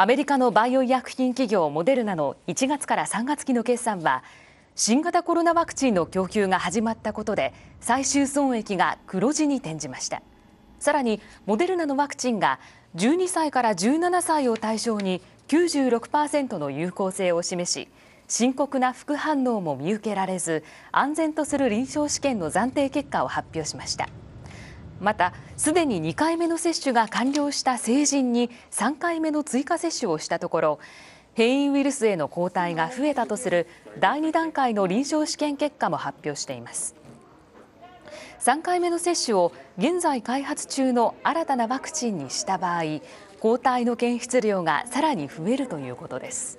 アメリカのバイオ医薬品企業モデルナの1月から3月期の決算は新型コロナワクチンの供給が始まったことで最終損益が黒字に転じましたさらにモデルナのワクチンが12歳から17歳を対象に96%の有効性を示し深刻な副反応も見受けられず安全とする臨床試験の暫定結果を発表しました。またすでに2回目の接種が完了した成人に3回目の追加接種をしたところ変異ウイルスへの抗体が増えたとする第2段階の臨床試験結果も発表しています3回目の接種を現在開発中の新たなワクチンにした場合抗体の検出量がさらに増えるということです